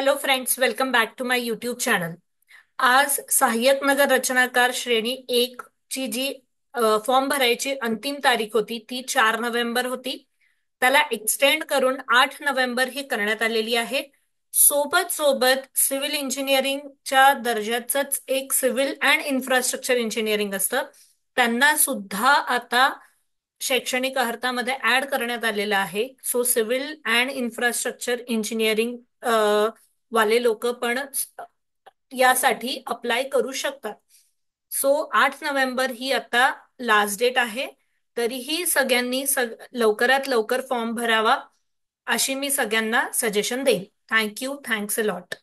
hello friends welcome back to my YouTube channel आज सहाय्यक नगर रचनाकार श्रेणी एक ची जी फॉर्म भरायची अंतिम तारीख होती ती चार नोव्हेंबर होती त्याला एक्सटेंड करून आठ नोव्हेंबर ही करण्यात आलेली आहे सोबत सोबत सिव्हिल इंजिनिअरिंगच्या दर्जाच एक सिव्हिल अँड इन्फ्रास्ट्रक्चर इंजिनिअरिंग असतं त्यांना सुद्धा आता शैक्षणिक अर्थामध्ये ऍड करण्यात आलेलं आहे so civil and infrastructure engineering वाले लोक पण यासाठी अप्लाय करू शकतात सो आठ नोव्हेंबर ही आता लास्ट डेट आहे तरीही सगळ्यांनी सग लवकरात लवकर फॉर्म भरावा अशी मी सगळ्यांना सजेशन देईन थँक्यू थँक्स अ लॉट